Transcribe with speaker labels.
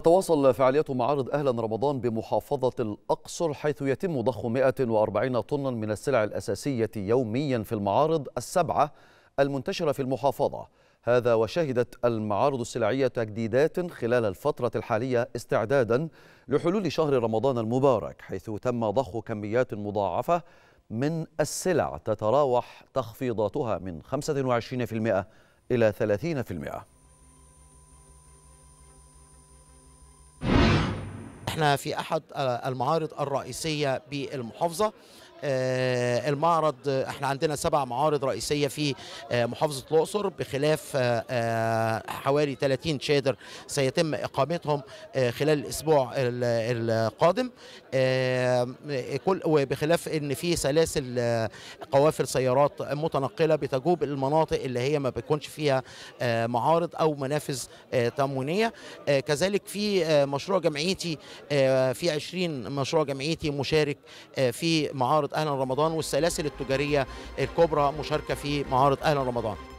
Speaker 1: تتواصل فعاليات معارض أهلا رمضان بمحافظة الأقصر حيث يتم ضخ 140 طنا من السلع الأساسية يوميا في المعارض السبعة المنتشرة في المحافظة هذا وشهدت المعارض السلعية تجديدات خلال الفترة الحالية استعدادا لحلول شهر رمضان المبارك حيث تم ضخ كميات مضاعفة من السلع تتراوح تخفيضاتها من 25% إلى 30%
Speaker 2: احنا في احد المعارض الرئيسيه بالمحافظه آه، المعرض احنا عندنا سبع معارض رئيسيه في آه، محافظه الاقصر بخلاف آه، حوالي 30 شادر سيتم اقامتهم آه، خلال الاسبوع القادم آه، كل وبخلاف ان في سلاسل آه، قوافل سيارات متنقله بتجوب المناطق اللي هي ما بيكونش فيها معارض او منافذ تموينيه كذلك في مشروع جمعيتي في 20 مشروع جمعيتي مشارك في معارض اهلا رمضان والسلاسل التجاريه الكبرى مشاركه في معارض اهلا رمضان